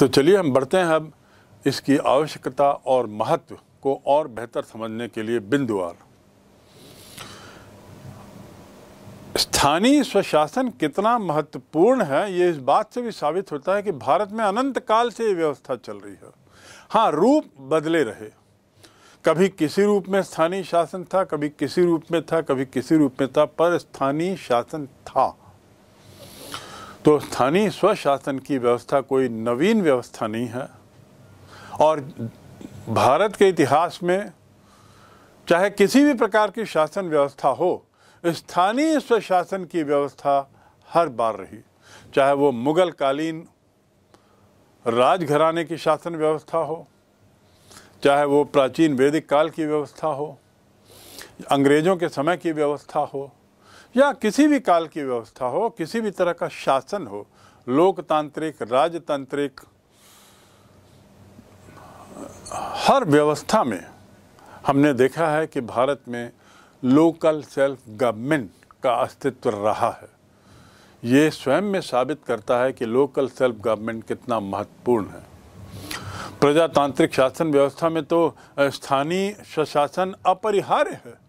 तो चलिए हम बढ़ते हैं अब इसकी आवश्यकता और महत्व को और बेहतर समझने के लिए बिंदुवार स्थानीय स्वशासन कितना महत्वपूर्ण है ये इस बात से भी साबित होता है कि भारत में अनंत काल से ये व्यवस्था चल रही है हाँ रूप बदले रहे कभी किसी रूप में स्थानीय शासन था कभी किसी रूप में था कभी किसी रूप में था पर स्थानीय शासन था तो स्थानीय स्वशासन की व्यवस्था कोई नवीन व्यवस्था नहीं है और भारत के इतिहास में चाहे किसी भी प्रकार की शासन व्यवस्था हो स्थानीय स्वशासन की व्यवस्था हर बार रही चाहे वो मुगल कालीन राजघराने की शासन व्यवस्था हो चाहे वो प्राचीन वैदिक काल की व्यवस्था हो अंग्रेज़ों के समय की व्यवस्था हो या किसी भी काल की व्यवस्था हो किसी भी तरह का शासन हो लोकतांत्रिक राजतांत्रिक हर व्यवस्था में हमने देखा है कि भारत में लोकल सेल्फ गवर्नमेंट का अस्तित्व रहा है ये स्वयं में साबित करता है कि लोकल सेल्फ गवर्नमेंट कितना महत्वपूर्ण है प्रजातांत्रिक शासन व्यवस्था में तो स्थानीय स्वशासन अपरिहार्य है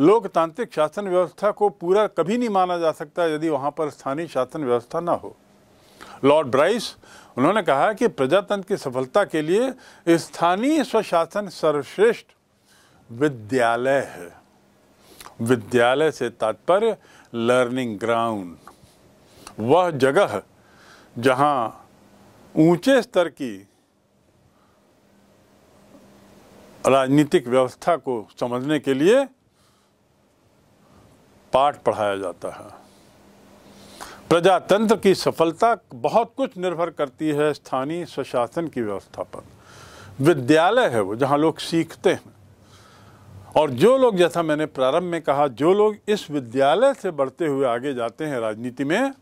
लोकतांत्रिक शासन व्यवस्था को पूरा कभी नहीं माना जा सकता यदि वहाँ पर स्थानीय शासन व्यवस्था ना हो लॉर्ड ब्राइस उन्होंने कहा कि प्रजातंत्र की सफलता के लिए स्थानीय स्वशासन सर्वश्रेष्ठ विद्यालय है विद्यालय से तात्पर्य लर्निंग ग्राउंड वह जगह जहाँ ऊंचे स्तर की राजनीतिक व्यवस्था को समझने के लिए पाठ पढ़ाया जाता है प्रजातंत्र की सफलता बहुत कुछ निर्भर करती है स्थानीय स्वशासन की व्यवस्था पर विद्यालय है वो जहाँ लोग सीखते हैं और जो लोग जैसा मैंने प्रारंभ में कहा जो लोग इस विद्यालय से बढ़ते हुए आगे जाते हैं राजनीति में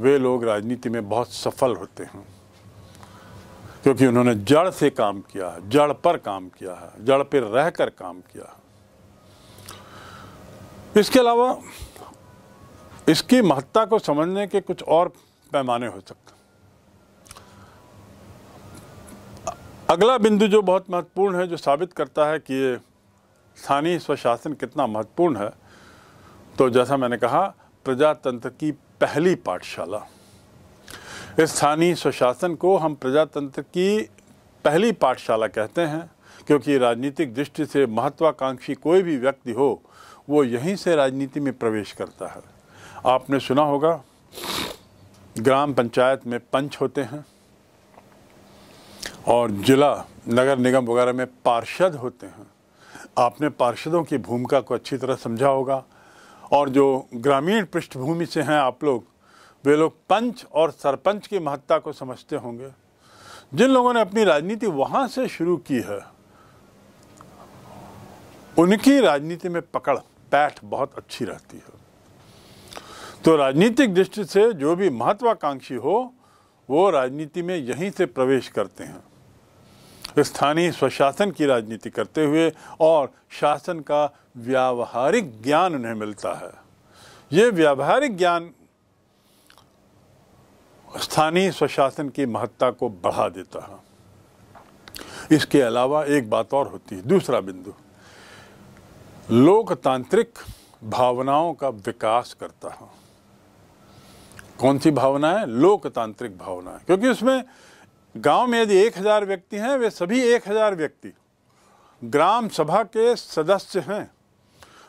वे लोग राजनीति में बहुत सफल होते हैं क्योंकि उन्होंने जड़ से काम किया है जड़ पर काम किया है जड़ पर रह कर काम किया है इसके अलावा इसकी महत्ता को समझने के कुछ और पैमाने हो सकते अगला बिंदु जो बहुत महत्वपूर्ण है जो साबित करता है कि ये स्थानीय स्वशासन कितना महत्वपूर्ण है तो जैसा मैंने कहा प्रजातंत्र की पहली पाठशाला इस स्थानीय स्वशासन को हम प्रजातंत्र की पहली पाठशाला कहते हैं क्योंकि राजनीतिक दृष्टि से महत्वाकांक्षी कोई भी व्यक्ति हो वो यहीं से राजनीति में प्रवेश करता है आपने सुना होगा ग्राम पंचायत में पंच होते हैं और जिला नगर निगम वगैरह में पार्षद होते हैं आपने पार्षदों की भूमिका को अच्छी तरह समझा होगा और जो ग्रामीण पृष्ठभूमि से हैं आप लोग वे लोग पंच और सरपंच की महत्ता को समझते होंगे जिन लोगों ने अपनी राजनीति वहाँ से शुरू की है उनकी राजनीति में पकड़ पैठ बहुत अच्छी रहती है तो राजनीतिक दृष्टि से जो भी महत्वाकांक्षी हो वो राजनीति में यहीं से प्रवेश करते हैं स्थानीय स्वशासन की राजनीति करते हुए और शासन का व्यावहारिक ज्ञान उन्हें मिलता है ये व्यावहारिक ज्ञान स्थानीय स्वशासन की महत्ता को बढ़ा देता है इसके अलावा एक बात और होती है दूसरा बिंदु लोकतांत्रिक भावनाओं का विकास करता हूं कौन सी भावना है लोकतांत्रिक भावना है क्योंकि उसमें गांव में यदि एक हज़ार व्यक्ति हैं वे सभी एक हज़ार व्यक्ति ग्राम सभा के सदस्य हैं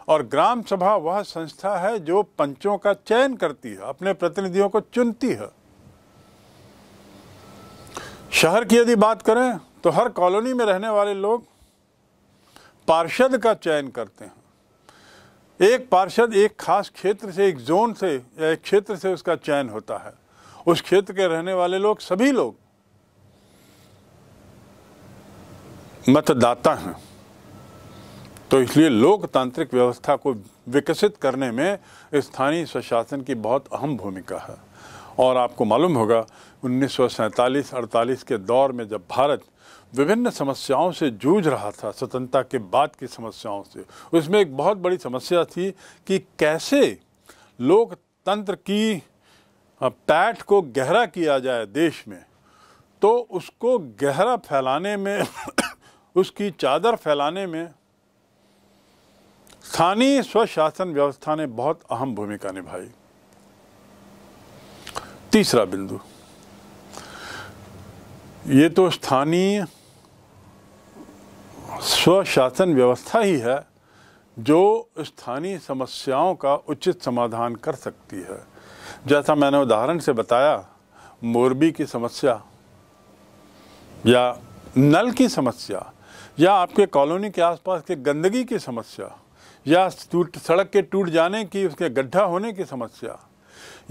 और ग्राम सभा वह संस्था है जो पंचों का चयन करती है अपने प्रतिनिधियों को चुनती है शहर की यदि बात करें तो हर कॉलोनी में रहने वाले लोग पार्षद का चयन करते हैं एक पार्षद एक खास क्षेत्र से एक जोन से या एक क्षेत्र से उसका चयन होता है उस क्षेत्र के रहने वाले लोग सभी लोग मतदाता हैं तो इसलिए लोकतांत्रिक व्यवस्था को विकसित करने में स्थानीय स्वशासन की बहुत अहम भूमिका है और आपको मालूम होगा उन्नीस सौ के दौर में जब भारत विभिन्न समस्याओं से जूझ रहा था स्वतंत्रता के बाद की समस्याओं से उसमें एक बहुत बड़ी समस्या थी कि कैसे लोकतंत्र की पैठ को गहरा किया जाए देश में तो उसको गहरा फैलाने में उसकी चादर फैलाने में स्थानीय स्वशासन व्यवस्था ने बहुत अहम भूमिका निभाई तीसरा बिंदु ये तो स्थानीय स्वशासन व्यवस्था ही है जो स्थानीय समस्याओं का उचित समाधान कर सकती है जैसा मैंने उदाहरण से बताया मोरबी की समस्या या नल की समस्या या आपके कॉलोनी के आसपास के गंदगी की समस्या या टूट सड़क के टूट जाने की उसके गड्ढा होने की समस्या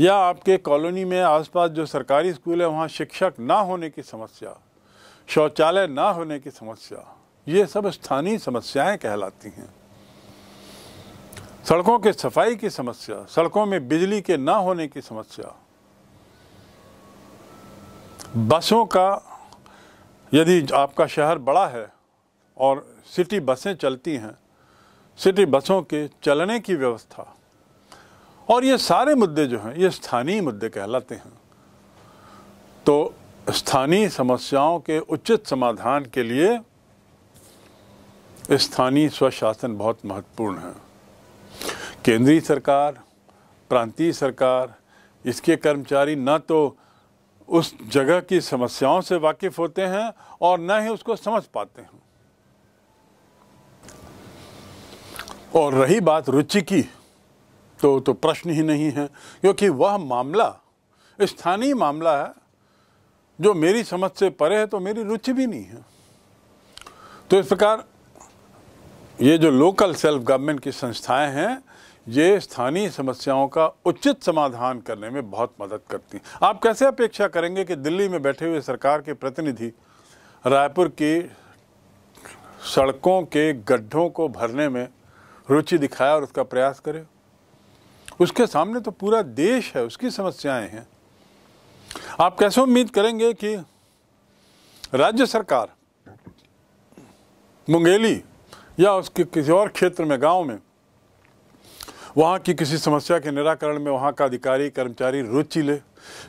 या आपके कॉलोनी में आसपास जो सरकारी स्कूल है वहाँ शिक्षक ना होने की समस्या शौचालय ना होने की समस्या ये सब स्थानीय समस्याएं कहलाती हैं सड़कों के सफाई की समस्या सड़कों में बिजली के ना होने की समस्या बसों का यदि आपका शहर बड़ा है और सिटी बसें चलती हैं सिटी बसों के चलने की व्यवस्था और ये सारे मुद्दे जो हैं ये स्थानीय मुद्दे कहलाते हैं तो स्थानीय समस्याओं के उचित समाधान के लिए स्थानीय स्वशासन बहुत महत्वपूर्ण है केंद्रीय सरकार प्रांतीय सरकार इसके कर्मचारी न तो उस जगह की समस्याओं से वाकिफ होते हैं और न ही उसको समझ पाते हैं और रही बात रुचि की तो तो प्रश्न ही नहीं है क्योंकि वह मामला स्थानीय मामला है जो मेरी समझ से परे है तो मेरी रुचि भी नहीं है तो इस प्रकार ये जो लोकल सेल्फ गवर्नमेंट की संस्थाएं हैं ये स्थानीय समस्याओं का उचित समाधान करने में बहुत मदद करती हैं आप कैसे अपेक्षा करेंगे कि दिल्ली में बैठे हुए सरकार के प्रतिनिधि रायपुर की सड़कों के गड्ढों को भरने में रुचि दिखाए और उसका प्रयास करे उसके सामने तो पूरा देश है उसकी समस्याएं हैं आप कैसे उम्मीद करेंगे कि राज्य सरकार मुंगेली या उसके किसी और क्षेत्र में गांव में वहाँ की किसी समस्या के निराकरण में वहाँ का अधिकारी कर्मचारी रुचि ले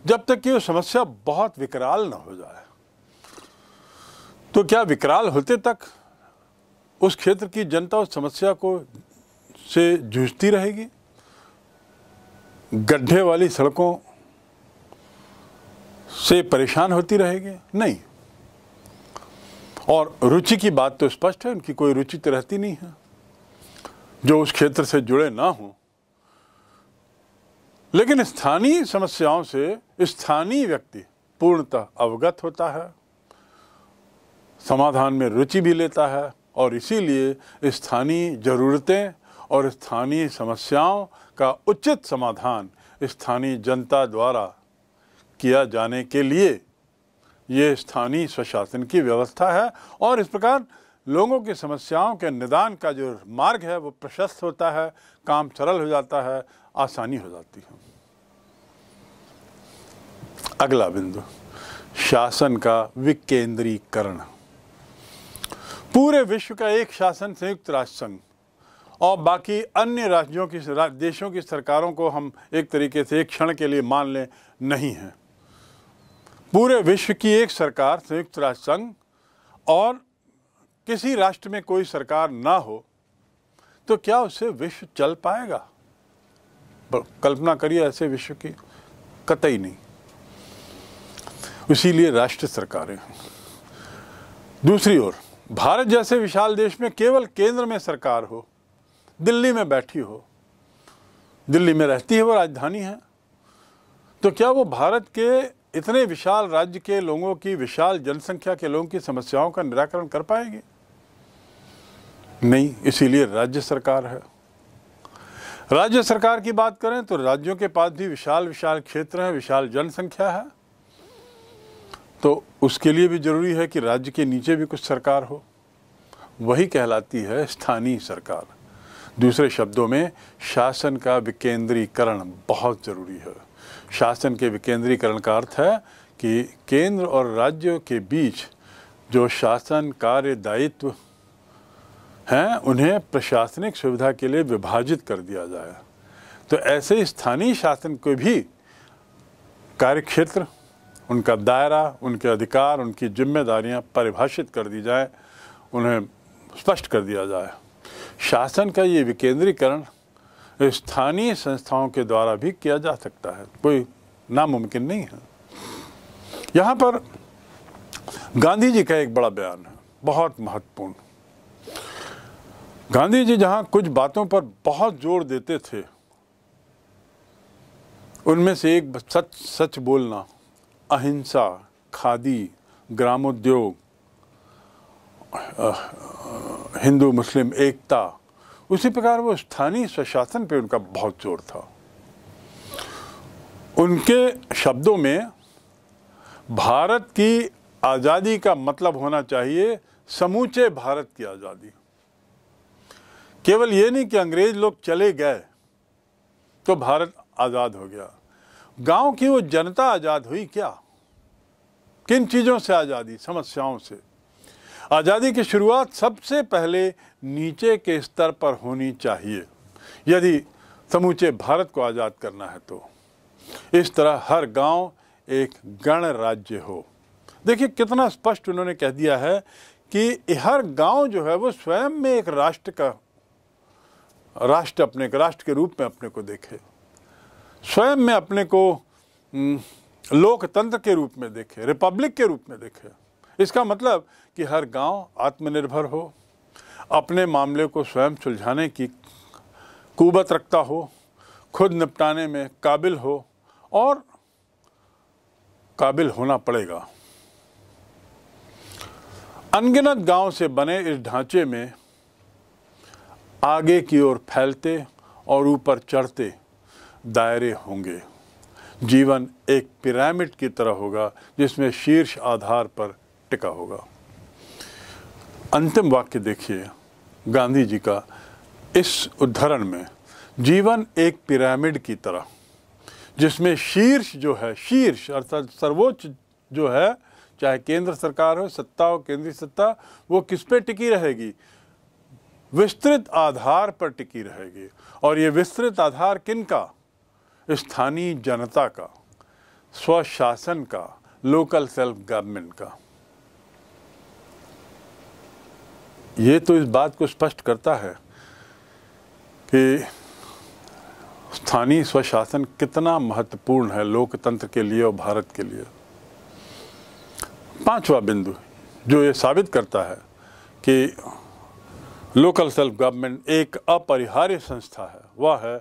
जब तक कि वो समस्या बहुत विकराल ना हो जाए तो क्या विकराल होते तक उस क्षेत्र की जनता उस समस्या को से जूझती रहेगी गड्ढे वाली सड़कों से परेशान होती रहेगी नहीं और रुचि की बात तो स्पष्ट है उनकी कोई रुचि तो रहती नहीं है जो उस क्षेत्र से जुड़े ना हों लेकिन स्थानीय समस्याओं से स्थानीय व्यक्ति पूर्णतः अवगत होता है समाधान में रुचि भी लेता है और इसीलिए स्थानीय ज़रूरतें और स्थानीय समस्याओं का उचित समाधान स्थानीय जनता द्वारा किया जाने के लिए ये स्थानीय स्वशासन की व्यवस्था है और इस प्रकार लोगों की समस्याओं के निदान का जो मार्ग है वो प्रशस्त होता है काम सरल हो जाता है आसानी हो जाती है अगला बिंदु शासन का विकेंद्रीकरण पूरे विश्व का एक शासन संयुक्त राष्ट्र संघ और बाकी अन्य राज्यों की देशों की सरकारों को हम एक तरीके से एक क्षण के लिए मान लें नहीं है पूरे विश्व की एक सरकार संयुक्त राष्ट्र संघ और किसी राष्ट्र में कोई सरकार ना हो तो क्या उससे विश्व चल पाएगा कल्पना करिए ऐसे विश्व की कतई नहीं इसीलिए राष्ट्र सरकारें दूसरी ओर भारत जैसे विशाल देश में केवल केंद्र में सरकार हो दिल्ली में बैठी हो दिल्ली में रहती है वो राजधानी है तो क्या वो भारत के इतने विशाल राज्य के लोगों की विशाल जनसंख्या के लोगों की समस्याओं का निराकरण कर पाएंगे नहीं इसीलिए राज्य सरकार है राज्य सरकार की बात करें तो राज्यों के पास भी विशाल विशाल क्षेत्र हैं विशाल जनसंख्या है तो उसके लिए भी जरूरी है कि राज्य के नीचे भी कुछ सरकार हो वही कहलाती है स्थानीय सरकार दूसरे शब्दों में शासन का विकेंद्रीकरण बहुत ज़रूरी है शासन के विकेंद्रीकरण का अर्थ है कि केंद्र और राज्यों के बीच जो शासन कार्य दायित्व हैं उन्हें प्रशासनिक सुविधा के लिए विभाजित कर दिया जाए तो ऐसे स्थानीय शासन को भी कार्यक्षेत्र उनका दायरा उनके अधिकार उनकी जिम्मेदारियां परिभाषित कर दी जाए उन्हें स्पष्ट कर दिया जाए शासन का ये विकेंद्रीकरण स्थानीय संस्थाओं के द्वारा भी किया जा सकता है कोई नामुमकिन नहीं है यहाँ पर गांधी जी का एक बड़ा बयान है बहुत महत्वपूर्ण गांधी जी जहाँ कुछ बातों पर बहुत जोर देते थे उनमें से एक सच सच बोलना अहिंसा खादी ग्रामोद्योग हिंदू मुस्लिम एकता उसी प्रकार वो स्थानीय स्वशासन पे उनका बहुत जोर था उनके शब्दों में भारत की आज़ादी का मतलब होना चाहिए समूचे भारत की आज़ादी केवल ये नहीं कि अंग्रेज़ लोग चले गए तो भारत आज़ाद हो गया गांव की वो जनता आज़ाद हुई क्या किन चीज़ों से आज़ादी समस्याओं से आज़ादी की शुरुआत सबसे पहले नीचे के स्तर पर होनी चाहिए यदि समूचे भारत को आज़ाद करना है तो इस तरह हर गांव एक गण राज्य हो देखिए कितना स्पष्ट उन्होंने कह दिया है कि हर गांव जो है वो स्वयं में एक राष्ट्र का राष्ट्र अपने राष्ट्र के रूप में अपने को देखे स्वयं में अपने को लोकतंत्र के रूप में देखे रिपब्लिक के रूप में देखे इसका मतलब कि हर गांव आत्मनिर्भर हो अपने मामले को स्वयं सुलझाने की कुबत रखता हो खुद निपटाने में काबिल हो और काबिल होना पड़ेगा अनगिनत गांव से बने इस ढांचे में आगे की ओर फैलते और ऊपर चढ़ते दायरे होंगे जीवन एक पिरामिड की तरह होगा जिसमें शीर्ष आधार पर टिका होगा अंतिम वाक्य देखिए गांधी जी का इस उद्धरण में जीवन एक पिरामिड की तरह जिसमें शीर्ष जो है शीर्ष अर्थात सर्वोच्च जो है चाहे केंद्र सरकार हो सत्ता हो केंद्रीय सत्ता वो किस पे टिकी रहेगी विस्तृत आधार पर टिकी रहेगी और ये विस्तृत आधार किन का स्थानीय जनता का स्वशासन का लोकल सेल्फ गवर्नमेंट का ये तो इस बात को स्पष्ट करता है कि स्थानीय स्वशासन कितना महत्वपूर्ण है लोकतंत्र के लिए और भारत के लिए पांचवा बिंदु जो ये साबित करता है कि लोकल सेल्फ गवर्नमेंट एक अपरिहार्य संस्था है वह है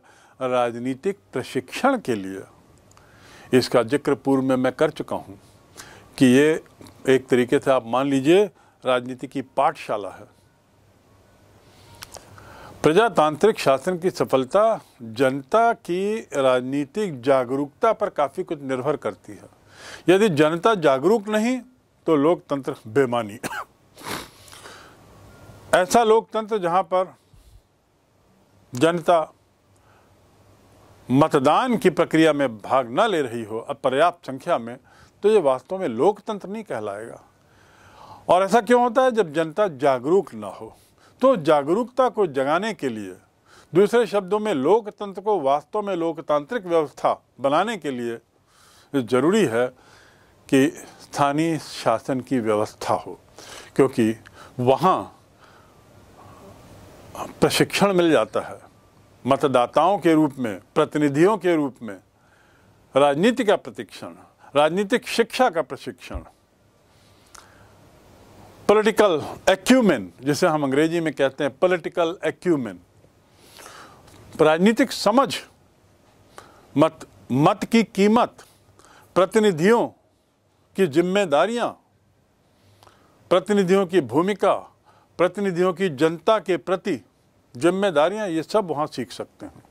राजनीतिक प्रशिक्षण के लिए इसका जिक्र पूर्व में मैं कर चुका हूँ कि ये एक तरीके से आप मान लीजिए राजनीति की पाठशाला है प्रजातांत्रिक शासन की सफलता जनता की राजनीतिक जागरूकता पर काफ़ी कुछ निर्भर करती है यदि जनता जागरूक नहीं तो लोकतंत्र बेमानी ऐसा लोकतंत्र जहां पर जनता मतदान की प्रक्रिया में भाग न ले रही हो अपर्याप्त पर्याप्त संख्या में तो ये वास्तव में लोकतंत्र नहीं कहलाएगा और ऐसा क्यों होता है जब जनता जागरूक ना हो तो जागरूकता को जगाने के लिए दूसरे शब्दों में लोकतंत्र को वास्तव में लोकतांत्रिक व्यवस्था बनाने के लिए जरूरी है कि स्थानीय शासन की व्यवस्था हो क्योंकि वहाँ प्रशिक्षण मिल जाता है मतदाताओं के रूप में प्रतिनिधियों के रूप में राजनीति का प्रशिक्षण राजनीतिक शिक्षा का प्रशिक्षण पॉलिटिकल एक्यूमेन जिसे हम अंग्रेजी में कहते हैं पॉलिटिकल एक्यूमेन राजनीतिक समझ मत मत की कीमत प्रतिनिधियों की जिम्मेदारियां प्रतिनिधियों की भूमिका प्रतिनिधियों की जनता के प्रति जिम्मेदारियां ये सब वहाँ सीख सकते हैं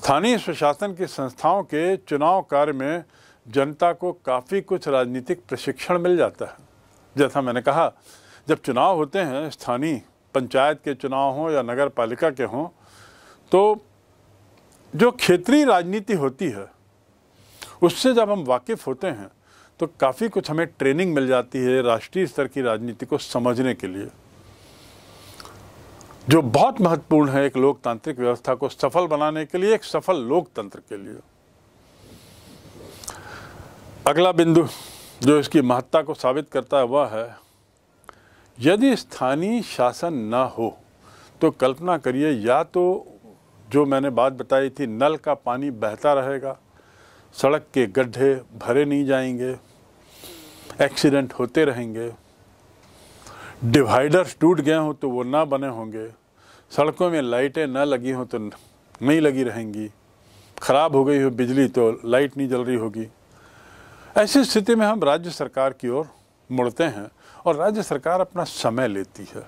स्थानीय स्वशासन की संस्थाओं के चुनाव कार्य में जनता को काफ़ी कुछ राजनीतिक प्रशिक्षण मिल जाता है जैसा मैंने कहा जब चुनाव होते हैं स्थानीय पंचायत के चुनाव हों या नगर पालिका के हों तो जो क्षेत्रीय राजनीति होती है उससे जब हम वाकिफ़ होते हैं तो काफ़ी कुछ हमें ट्रेनिंग मिल जाती है राष्ट्रीय स्तर की राजनीति को समझने के लिए जो बहुत महत्वपूर्ण है एक लोकतांत्रिक व्यवस्था को सफल बनाने के लिए एक सफल लोकतंत्र के लिए अगला बिंदु जो इसकी महत्ता को साबित करता है वह है यदि स्थानीय शासन ना हो तो कल्पना करिए या तो जो मैंने बात बताई थी नल का पानी बहता रहेगा सड़क के गड्ढे भरे नहीं जाएंगे एक्सीडेंट होते रहेंगे डिवाइडर्स टूट गए हों तो वो ना बने होंगे सड़कों में लाइटें ना लगी हों तो नहीं लगी रहेंगी ख़राब हो गई हो बिजली तो लाइट नहीं जल रही होगी ऐसी स्थिति में हम राज्य सरकार की ओर मुड़ते हैं और राज्य सरकार अपना समय लेती है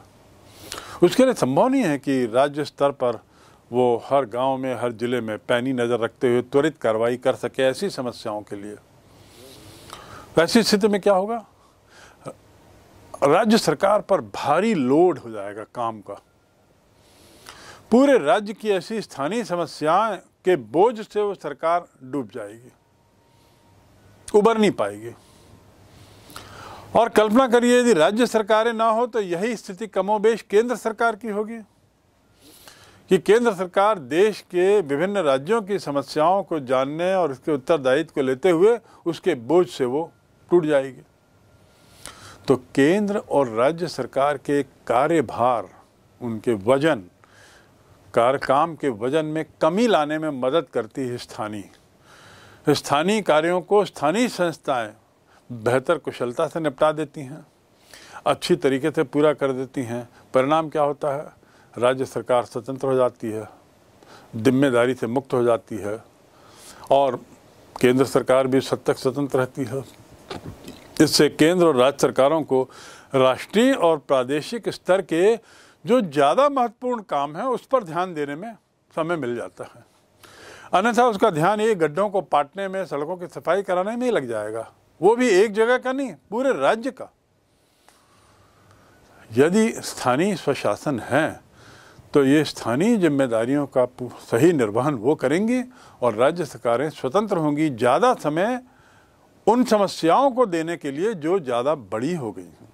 उसके लिए संभव नहीं है कि राज्य स्तर पर वो हर गांव में हर जिले में पैनी नज़र रखते हुए त्वरित कार्रवाई कर सके ऐसी समस्याओं के लिए ऐसी स्थिति में क्या होगा राज्य सरकार पर भारी लोड हो जाएगा काम का पूरे राज्य की ऐसी स्थानीय समस्याएं के बोझ से वो सरकार डूब जाएगी उबर नहीं पाएगी और कल्पना करिए यदि राज्य सरकारें ना हो तो यही स्थिति कमोबेश केंद्र सरकार की होगी कि केंद्र सरकार देश के विभिन्न राज्यों की समस्याओं को जानने और उसके उत्तरदायित्व को लेते हुए उसके बोझ से वो टूट जाएगी तो केंद्र और राज्य सरकार के कार्यभार उनके वजन कार काम के वजन में कमी लाने में मदद करती है स्थानीय स्थानीय कार्यों को स्थानीय संस्थाएं बेहतर कुशलता से निपटा देती हैं अच्छी तरीके से पूरा कर देती हैं परिणाम क्या होता है राज्य सरकार स्वतंत्र हो जाती है जिम्मेदारी से मुक्त हो जाती है और केंद्र सरकार भी सब तक स्वतंत्र रहती है इससे केंद्र और राज्य सरकारों को राष्ट्रीय और प्रादेशिक स्तर के जो ज़्यादा महत्वपूर्ण काम हैं उस पर ध्यान देने में समय मिल जाता है अन्यथा उसका ध्यान ये गड्ढों को पाटने में सड़कों की सफाई कराने में ही लग जाएगा वो भी एक जगह का नहीं पूरे राज्य का यदि स्थानीय स्वशासन है तो ये स्थानीय जिम्मेदारियों का सही निर्वहन वो करेंगी और राज्य सरकारें स्वतंत्र होंगी ज़्यादा समय उन समस्याओं को देने के लिए जो ज़्यादा बड़ी हो गई हैं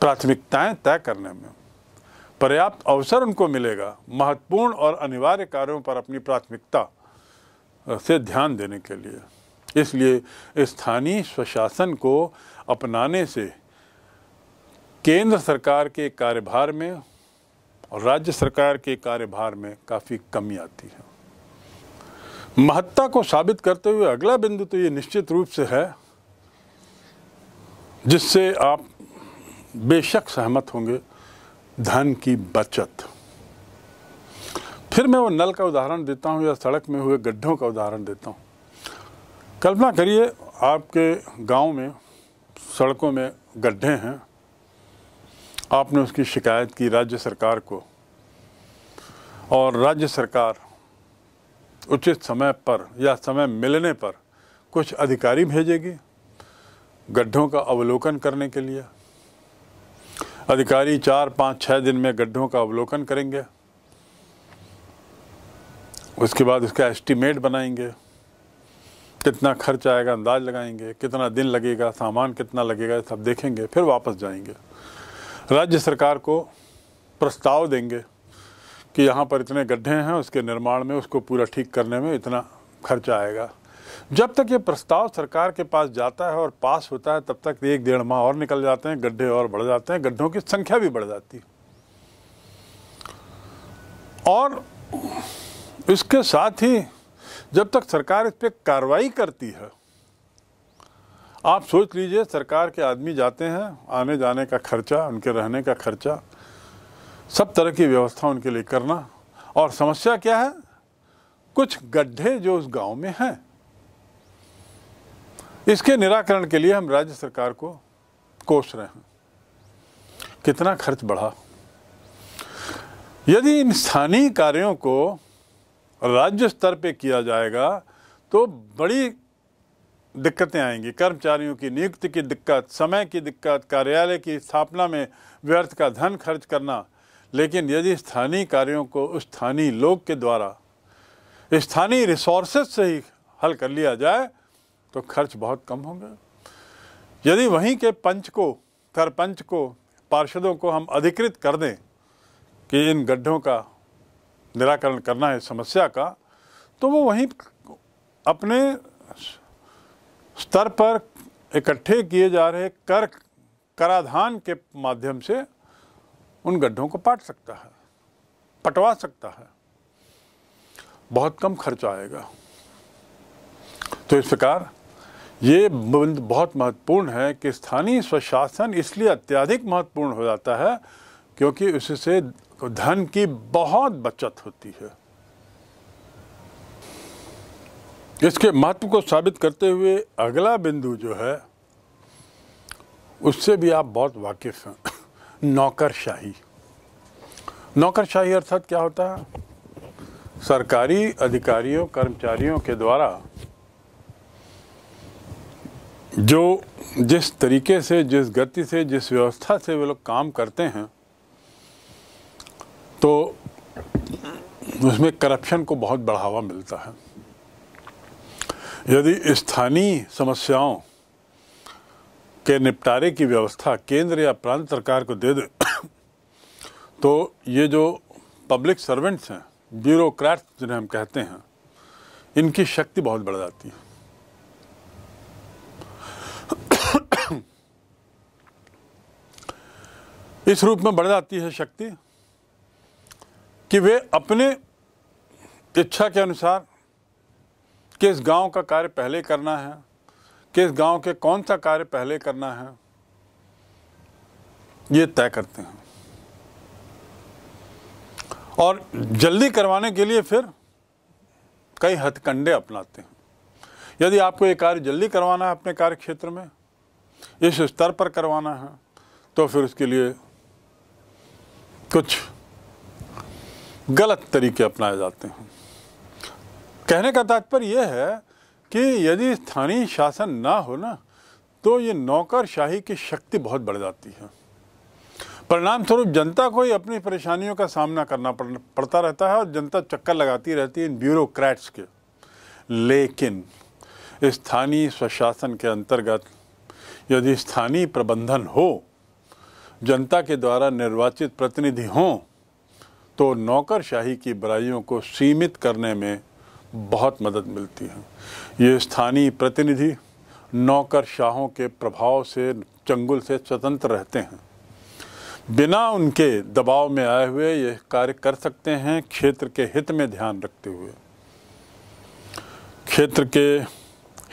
प्राथमिकताएं तय करने में पर्याप्त अवसर उनको मिलेगा महत्वपूर्ण और अनिवार्य कार्यों पर अपनी प्राथमिकता से ध्यान देने के लिए इसलिए स्थानीय स्वशासन को अपनाने से केंद्र सरकार के कार्यभार में और राज्य सरकार के कार्यभार में काफ़ी कमी आती है महत्ता को साबित करते हुए अगला बिंदु तो ये निश्चित रूप से है जिससे आप बेशक सहमत होंगे धन की बचत फिर मैं वो नल का उदाहरण देता हूँ या सड़क में हुए गड्ढों का उदाहरण देता हूँ कल्पना करिए आपके गांव में सड़कों में गड्ढे हैं आपने उसकी शिकायत की राज्य सरकार को और राज्य सरकार उचित समय पर या समय मिलने पर कुछ अधिकारी भेजेगी गड्ढों का अवलोकन करने के लिए अधिकारी चार पाँच छः दिन में गड्ढों का अवलोकन करेंगे उसके बाद उसका एस्टीमेट बनाएंगे कितना खर्च आएगा अंदाज लगाएंगे कितना दिन लगेगा सामान कितना लगेगा सब देखेंगे फिर वापस जाएंगे राज्य सरकार को प्रस्ताव देंगे कि यहाँ पर इतने गड्ढे हैं उसके निर्माण में उसको पूरा ठीक करने में इतना खर्चा आएगा जब तक ये प्रस्ताव सरकार के पास जाता है और पास होता है तब तक एक डेढ़ माह और निकल जाते हैं गड्ढे और बढ़ जाते हैं गड्ढों की संख्या भी बढ़ जाती है और इसके साथ ही जब तक सरकार इस पर कार्रवाई करती है आप सोच लीजिए सरकार के आदमी जाते हैं आने जाने का खर्चा उनके रहने का खर्चा सब तरह की व्यवस्था उनके लिए करना और समस्या क्या है कुछ गड्ढे जो उस गांव में हैं इसके निराकरण के लिए हम राज्य सरकार को कोस रहे हैं कितना खर्च बढ़ा यदि इन स्थानीय कार्यों को राज्य स्तर पे किया जाएगा तो बड़ी दिक्कतें आएंगी कर्मचारियों की नियुक्ति की दिक्कत समय की दिक्कत कार्यालय की स्थापना में व्यर्थ का धन खर्च करना लेकिन यदि स्थानीय कार्यों को स्थानीय लोग के द्वारा स्थानीय रिसोर्सेस से ही हल कर लिया जाए तो खर्च बहुत कम होगा यदि वहीं के पंच को सरपंच को पार्षदों को हम अधिकृत कर दें कि इन गड्ढों का निराकरण करना है समस्या का तो वो वहीं अपने स्तर पर इकट्ठे किए जा रहे कर कराधान के माध्यम से उन गड्ढों को पाट सकता है पटवा सकता है बहुत कम खर्च आएगा तो इस प्रकार ये बहुत महत्वपूर्ण है कि स्थानीय स्वशासन इसलिए अत्यधिक महत्वपूर्ण हो जाता है क्योंकि उससे धन की बहुत बचत होती है इसके महत्व को साबित करते हुए अगला बिंदु जो है उससे भी आप बहुत वाकिफ हैं नौकरशाही नौकरशाही अर्थात क्या होता है सरकारी अधिकारियों कर्मचारियों के द्वारा जो जिस तरीके से जिस गति से जिस व्यवस्था से वे लोग काम करते हैं तो उसमें करप्शन को बहुत बढ़ावा मिलता है यदि स्थानीय समस्याओं के निपटारे की व्यवस्था केंद्र या प्रांत सरकार को दे दे तो ये जो पब्लिक सर्वेंट्स हैं ब्यूरोक्रैट्स जिन्हें हम कहते हैं इनकी शक्ति बहुत बढ़ जाती है इस रूप में बढ़ जाती है शक्ति कि वे अपने इच्छा के अनुसार कि इस गांव का कार्य पहले करना है कि इस गांव के कौन सा कार्य पहले करना है ये तय करते हैं और जल्दी करवाने के लिए फिर कई हथकंडे अपनाते हैं यदि आपको ये कार्य जल्दी करवाना है अपने कार्य क्षेत्र में इस स्तर पर करवाना है तो फिर उसके लिए कुछ गलत तरीके अपनाए जाते हैं कहने का तात्पर्य यह है कि यदि स्थानीय शासन ना हो ना तो ये नौकरशाही की शक्ति बहुत बढ़ जाती है परिणाम स्वरूप जनता को ही अपनी परेशानियों का सामना करना पड़ता रहता है और जनता चक्कर लगाती रहती है इन ब्यूरोक्रेट्स के लेकिन स्थानीय स्वशासन के अंतर्गत यदि स्थानीय प्रबंधन हो जनता के द्वारा निर्वाचित प्रतिनिधि हों तो नौकरशाही की बुराइयों को सीमित करने में बहुत मदद मिलती है ये स्थानीय प्रतिनिधि नौकरशाहों के प्रभाव से चंगुल से स्वतंत्र रहते हैं बिना उनके दबाव में आए हुए ये कार्य कर सकते हैं क्षेत्र के हित में ध्यान रखते हुए क्षेत्र के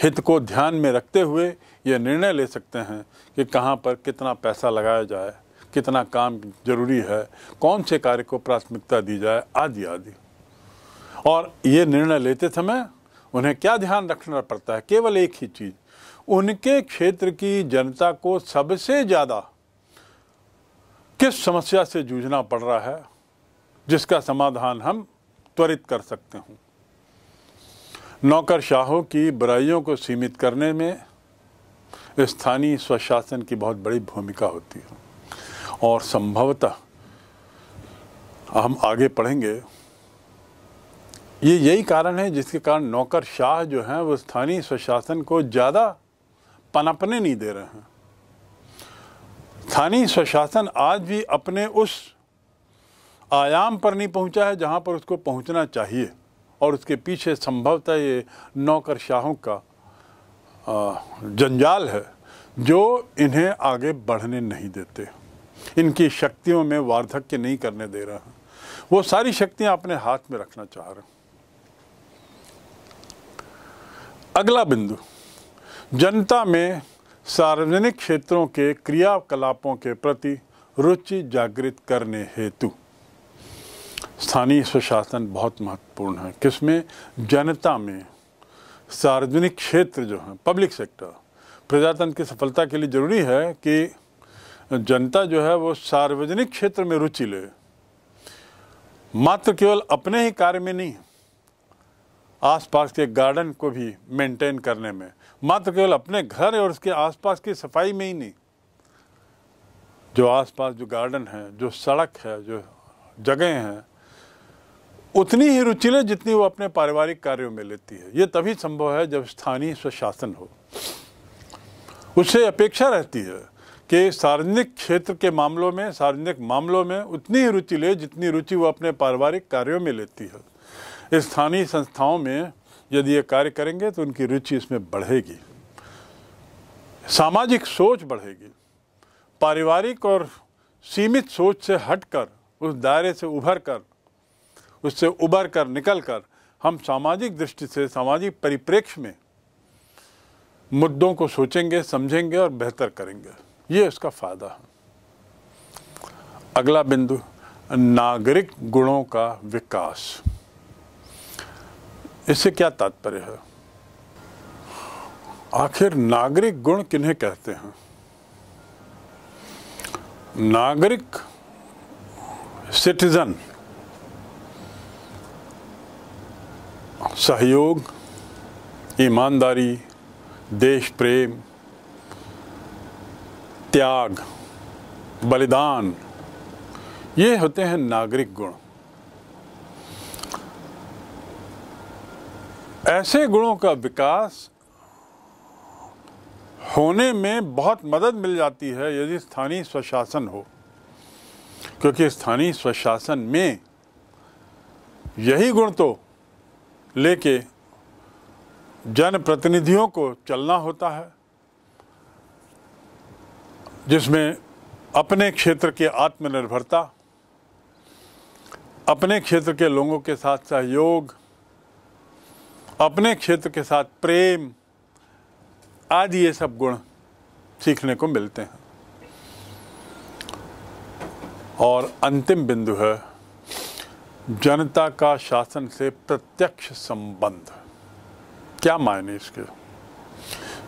हित को ध्यान में रखते हुए ये निर्णय ले सकते हैं कि कहाँ पर कितना पैसा लगाया जाए कितना काम जरूरी है कौन से कार्य को प्राथमिकता दी जाए आदि आदि और ये निर्णय लेते समय उन्हें क्या ध्यान रखना पड़ता है केवल एक ही चीज़ उनके क्षेत्र की जनता को सबसे ज़्यादा किस समस्या से जूझना पड़ रहा है जिसका समाधान हम त्वरित कर सकते हों नौकरशाहों की बुराइयों को सीमित करने में स्थानीय स्वशासन की बहुत बड़ी भूमिका होती है और संभवतः हम आगे पढ़ेंगे ये यही कारण है जिसके कारण नौकर शाह जो हैं वो स्थानीय स्वशासन को ज़्यादा पनपने नहीं दे रहे हैं स्थानीय स्वशासन आज भी अपने उस आयाम पर नहीं पहुंचा है जहां पर उसको पहुंचना चाहिए और उसके पीछे संभवतः ये नौकर शाहों का जंजाल है जो इन्हें आगे बढ़ने नहीं देते इनकी शक्तियों में वार्धक्य नहीं करने दे रहा वो सारी शक्तियां अपने हाथ में रखना चाह रहे अगला बिंदु जनता में सार्वजनिक क्षेत्रों के क्रियाकलापों के प्रति रुचि जागृत करने हेतु स्थानीय स्वशासन बहुत महत्वपूर्ण है किसमें जनता में सार्वजनिक क्षेत्र जो है पब्लिक सेक्टर प्रजातंत्र की सफलता के लिए ज़रूरी है कि जनता जो है वो सार्वजनिक क्षेत्र में रुचि ले मात्र केवल अपने ही कार्य में नहीं आसपास के गार्डन को भी मेंटेन करने में मात्र केवल अपने घर और उसके आसपास की सफाई में ही नहीं जो आसपास जो गार्डन है जो सड़क है जो जगह हैं उतनी ही रुचि ले जितनी वो अपने पारिवारिक कार्यों में लेती है ये तभी संभव है जब स्थानीय स्वशासन हो उससे अपेक्षा रहती है कि सार्वजनिक क्षेत्र के मामलों में सार्वजनिक मामलों में उतनी ही रुचि ले जितनी रुचि वो अपने पारिवारिक कार्यों में लेती है स्थानीय संस्थाओं में यदि ये कार्य करेंगे तो उनकी रुचि इसमें बढ़ेगी सामाजिक सोच बढ़ेगी पारिवारिक और सीमित सोच से हटकर उस दायरे से उभर कर उससे उबर कर निकल कर हम सामाजिक दृष्टि से सामाजिक परिप्रेक्ष्य में मुद्दों को सोचेंगे समझेंगे और बेहतर करेंगे ये उसका फायदा है अगला बिंदु नागरिक गुणों का विकास इससे क्या तात्पर्य है आखिर नागरिक गुण किन्हें कहते हैं नागरिक सिटीजन सहयोग ईमानदारी देश प्रेम त्याग बलिदान ये होते हैं नागरिक गुण ऐसे गुणों का विकास होने में बहुत मदद मिल जाती है यदि स्थानीय स्वशासन हो क्योंकि स्थानीय स्वशासन में यही गुण तो लेके जनप्रतिनिधियों को चलना होता है जिसमें अपने क्षेत्र की आत्मनिर्भरता अपने क्षेत्र के लोगों के साथ सहयोग अपने क्षेत्र के साथ प्रेम आदि ये सब गुण सीखने को मिलते हैं और अंतिम बिंदु है जनता का शासन से प्रत्यक्ष संबंध क्या मायने इसके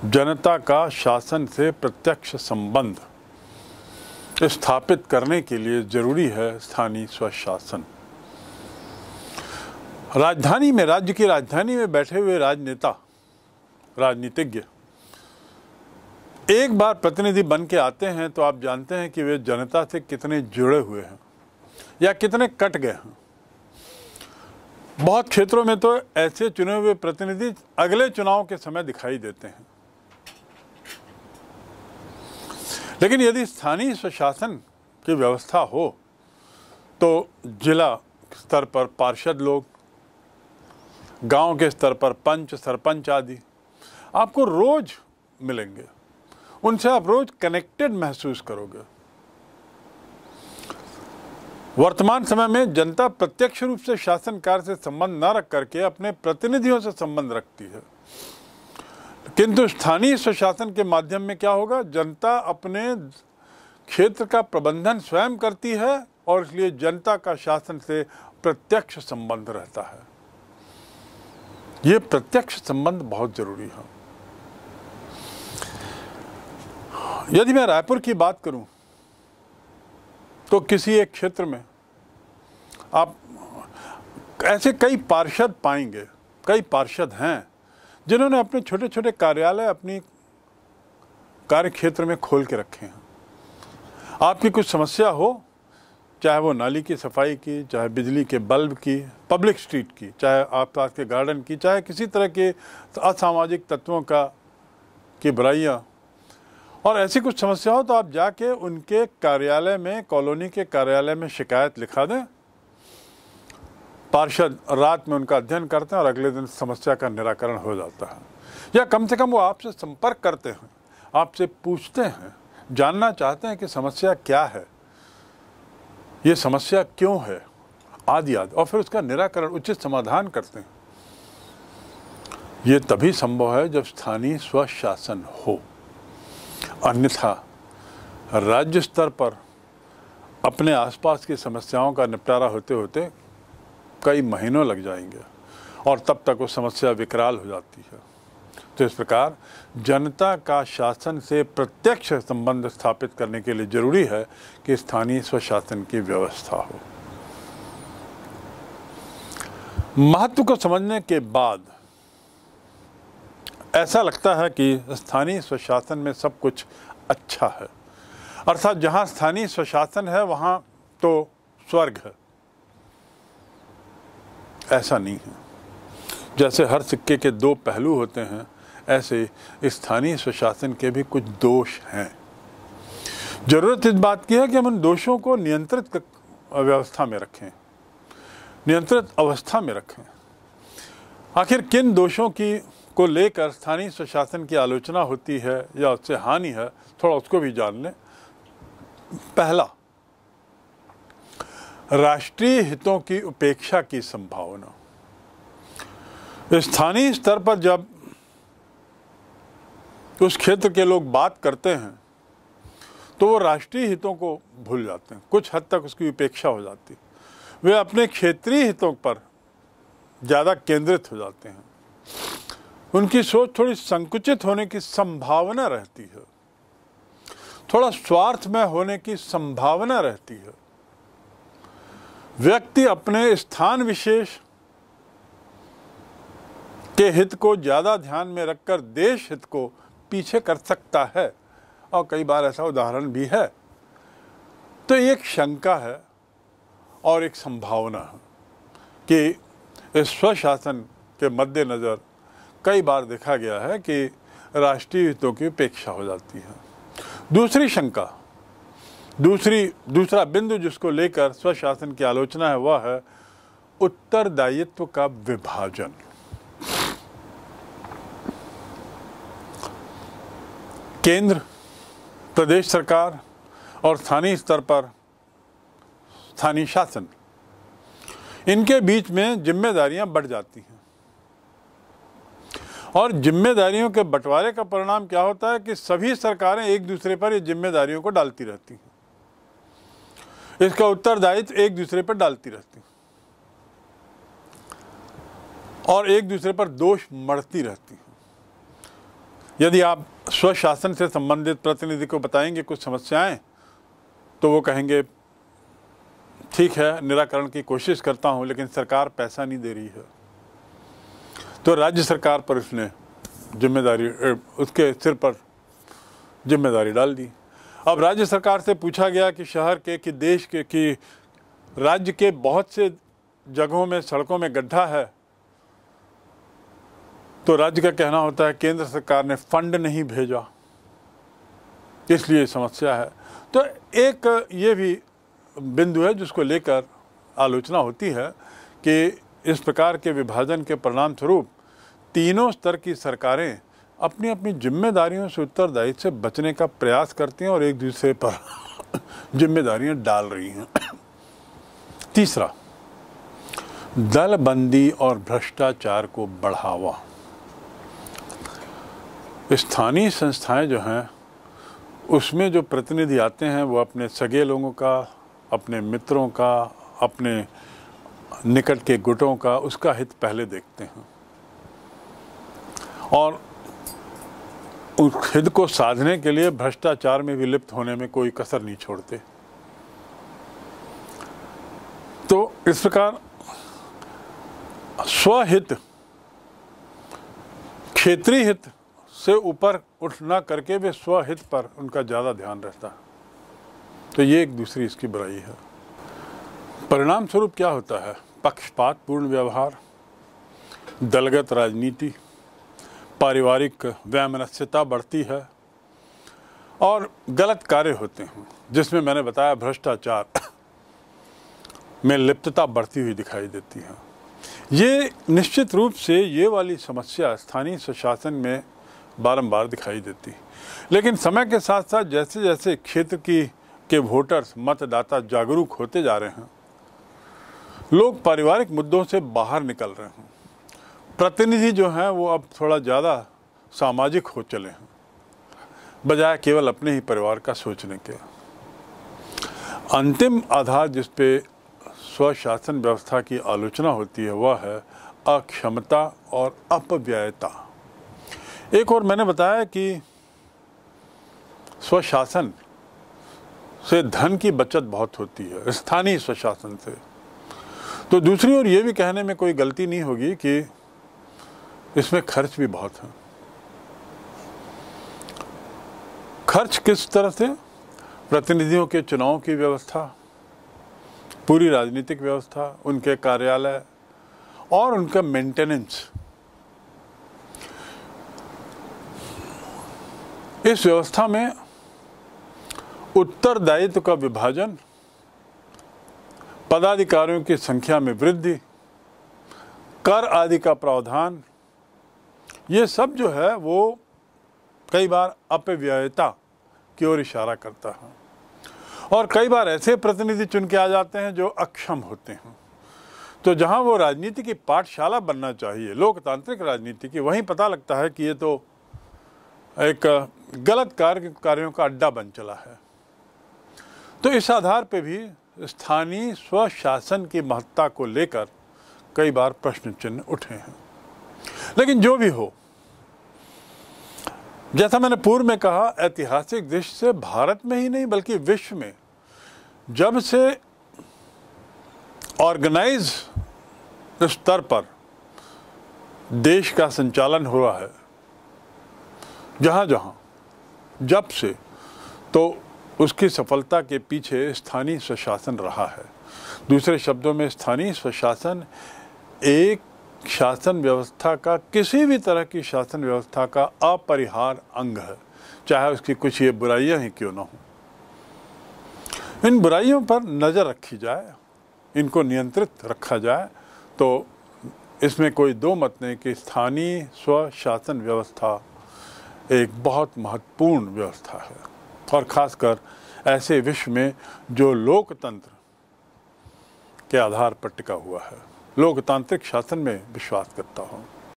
जनता का शासन से प्रत्यक्ष संबंध स्थापित करने के लिए जरूरी है स्थानीय स्वशासन राजधानी में राज्य की राजधानी में बैठे हुए राजनेता राजनीतिज्ञ एक बार प्रतिनिधि बन के आते हैं तो आप जानते हैं कि वे जनता से कितने जुड़े हुए हैं या कितने कट गए हैं बहुत क्षेत्रों में तो ऐसे चुने हुए प्रतिनिधि अगले चुनाव के समय दिखाई देते हैं लेकिन यदि स्थानीय स्वशासन की व्यवस्था हो तो जिला स्तर पर पार्षद लोग गांव के स्तर पर पंच सरपंच आदि आपको रोज मिलेंगे उनसे आप रोज कनेक्टेड महसूस करोगे वर्तमान समय में जनता प्रत्यक्ष रूप से शासन कार्य से संबंध न रख करके अपने प्रतिनिधियों से संबंध रखती है किंतु स्थानीय स्वशासन के माध्यम में क्या होगा जनता अपने क्षेत्र का प्रबंधन स्वयं करती है और इसलिए जनता का शासन से प्रत्यक्ष संबंध रहता है ये प्रत्यक्ष संबंध बहुत जरूरी है यदि मैं रायपुर की बात करूं तो किसी एक क्षेत्र में आप ऐसे कई पार्षद पाएंगे कई पार्षद हैं जिन्होंने अपने छोटे छोटे कार्यालय अपनी कार्य क्षेत्र में खोल के रखे हैं आपकी कुछ समस्या हो चाहे वो नाली की सफाई की चाहे बिजली के बल्ब की पब्लिक स्ट्रीट की चाहे आप के गार्डन की चाहे किसी तरह के असामाजिक तत्वों का की बुराइयाँ और ऐसी कुछ समस्या हो तो आप जाके उनके कार्यालय में कॉलोनी के कार्यालय में शिकायत लिखा दें पार्षद रात में उनका अध्ययन करते हैं और अगले दिन समस्या का निराकरण हो जाता है या कम से कम वो आपसे संपर्क करते हैं आपसे पूछते हैं जानना चाहते हैं कि समस्या क्या है ये समस्या क्यों है आदि आदि और फिर उसका निराकरण उचित समाधान करते हैं ये तभी संभव है जब स्थानीय स्वशासन हो अन्यथा राज्य स्तर पर अपने आसपास की समस्याओं का निपटारा होते होते कई महीनों लग जाएंगे और तब तक वो समस्या विकराल हो जाती है तो इस प्रकार जनता का शासन से प्रत्यक्ष संबंध स्थापित करने के लिए जरूरी है कि स्थानीय स्वशासन की व्यवस्था हो महत्व को समझने के बाद ऐसा लगता है कि स्थानीय स्वशासन में सब कुछ अच्छा है अर्थात जहाँ स्थानीय स्वशासन है वहाँ तो स्वर्ग है ऐसा नहीं है जैसे हर सिक्के के दो पहलू होते हैं ऐसे स्थानीय स्वशासन के भी कुछ दोष हैं ज़रूरत इस बात की है कि हम उन दोषों को नियंत्रित व्यवस्था में रखें नियंत्रित अवस्था में रखें आखिर किन दोषों की को लेकर स्थानीय स्वशासन की आलोचना होती है या उससे हानि है थोड़ा उसको भी जान लें पहला राष्ट्रीय हितों की उपेक्षा की संभावना स्थानीय स्तर पर जब उस क्षेत्र के लोग बात करते हैं तो वो राष्ट्रीय हितों को भूल जाते हैं कुछ हद तक उसकी उपेक्षा हो जाती वे अपने क्षेत्रीय हितों पर ज़्यादा केंद्रित हो जाते हैं उनकी सोच थोड़ी संकुचित होने की संभावना रहती है थोड़ा स्वार्थ में होने की संभावना रहती है व्यक्ति अपने स्थान विशेष के हित को ज़्यादा ध्यान में रखकर देश हित को पीछे कर सकता है और कई बार ऐसा उदाहरण भी है तो एक शंका है और एक संभावना है कि इस स्वशासन के मद्देनज़र कई बार देखा गया है कि राष्ट्रीय हितों की उपेक्षा हो जाती है दूसरी शंका दूसरी दूसरा बिंदु जिसको लेकर स्वशासन की आलोचना है वह है उत्तरदायित्व का विभाजन केंद्र प्रदेश सरकार और स्थानीय स्तर पर स्थानीय शासन इनके बीच में जिम्मेदारियां बढ़ जाती हैं और जिम्मेदारियों के बंटवारे का परिणाम क्या होता है कि सभी सरकारें एक दूसरे पर ये जिम्मेदारियों को डालती रहती हैं इसका उत्तरदायित्व एक दूसरे पर डालती रहती हैं और एक दूसरे पर दोष मढ़ती रहती हैं यदि आप स्वशासन से संबंधित प्रतिनिधि को बताएंगे कुछ समस्याएं तो वो कहेंगे ठीक है निराकरण की कोशिश करता हूं लेकिन सरकार पैसा नहीं दे रही है तो राज्य सरकार पर उसने जिम्मेदारी उसके सिर पर जिम्मेदारी डाल दी अब राज्य सरकार से पूछा गया कि शहर के कि देश के कि राज्य के बहुत से जगहों में सड़कों में गड्ढा है तो राज्य का कहना होता है केंद्र सरकार ने फंड नहीं भेजा इसलिए समस्या है तो एक ये भी बिंदु है जिसको लेकर आलोचना होती है कि इस प्रकार के विभाजन के परिणाम स्वरूप तीनों स्तर की सरकारें अपनी अपनी जिम्मेदारियों से उत्तरदायित्व से बचने का प्रयास करती हैं और एक दूसरे पर जिम्मेदारियां डाल रही हैं तीसरा दलबंदी और भ्रष्टाचार को बढ़ावा स्थानीय संस्थाएं जो हैं उसमें जो प्रतिनिधि आते हैं वो अपने सगे लोगों का अपने मित्रों का अपने निकट के गुटों का उसका हित पहले देखते हैं और उस खुद को साधने के लिए भ्रष्टाचार में लिप्त होने में कोई कसर नहीं छोड़ते तो इस प्रकार स्वहित क्षेत्रीय हित से ऊपर उठ ना करके भी स्वहित पर उनका ज़्यादा ध्यान रहता तो ये एक दूसरी इसकी बुराई है परिणाम स्वरूप क्या होता है पक्षपात पूर्ण व्यवहार दलगत राजनीति पारिवारिक व्यामनस्यता बढ़ती है और गलत कार्य होते हैं जिसमें मैंने बताया भ्रष्टाचार में लिप्तता बढ़ती हुई दिखाई देती है ये निश्चित रूप से ये वाली समस्या स्थानीय स्वशासन में बारंबार दिखाई देती है लेकिन समय के साथ साथ जैसे जैसे क्षेत्र की के वोटर्स मतदाता जागरूक होते जा रहे हैं लोग पारिवारिक मुद्दों से बाहर निकल रहे हैं प्रतिनिधि जो हैं वो अब थोड़ा ज़्यादा सामाजिक हो चले हैं बजाय केवल अपने ही परिवार का सोचने के अंतिम आधार जिस पे स्वशासन व्यवस्था की आलोचना होती है वह है अक्षमता और अपव्ययता एक और मैंने बताया कि स्वशासन से धन की बचत बहुत होती है स्थानीय स्वशासन से तो दूसरी ओर ये भी कहने में कोई गलती नहीं होगी कि इसमें खर्च भी बहुत है खर्च किस तरह से प्रतिनिधियों के चुनाव की व्यवस्था पूरी राजनीतिक व्यवस्था उनके कार्यालय और उनका मेंटेनेंस इस व्यवस्था में उत्तरदायित्व का विभाजन पदाधिकारियों की संख्या में वृद्धि कर आदि का प्रावधान ये सब जो है वो कई बार अपव्ययता की ओर इशारा करता है और कई बार ऐसे प्रतिनिधि चुन के आ जाते हैं जो अक्षम होते हैं तो जहाँ वो राजनीति की पाठशाला बनना चाहिए लोकतांत्रिक राजनीति की वहीं पता लगता है कि ये तो एक गलत कार्य कार्यों का अड्डा बन चला है तो इस आधार पर भी स्थानीय स्वशासन की महत्ता को लेकर कई बार प्रश्न चिन्ह उठे हैं लेकिन जो भी हो जैसा मैंने पूर्व में कहा ऐतिहासिक दृष्टि से भारत में ही नहीं बल्कि विश्व में जब से ऑर्गेनाइज स्तर पर देश का संचालन हुआ है जहाँ जहाँ जब से तो उसकी सफलता के पीछे स्थानीय स्वशासन रहा है दूसरे शब्दों में स्थानीय स्वशासन एक शासन व्यवस्था का किसी भी तरह की शासन व्यवस्था का अपरिहार अंग है चाहे उसकी कुछ ये बुराइयां ही क्यों ना हों इन बुराइयों पर नज़र रखी जाए इनको नियंत्रित रखा जाए तो इसमें कोई दो मत नहीं कि स्थानीय स्वशासन व्यवस्था एक बहुत महत्वपूर्ण व्यवस्था है और ख़ासकर ऐसे विश्व में जो लोकतंत्र के आधार पर टिका हुआ है लोकतांत्रिक शासन में विश्वास करता हूँ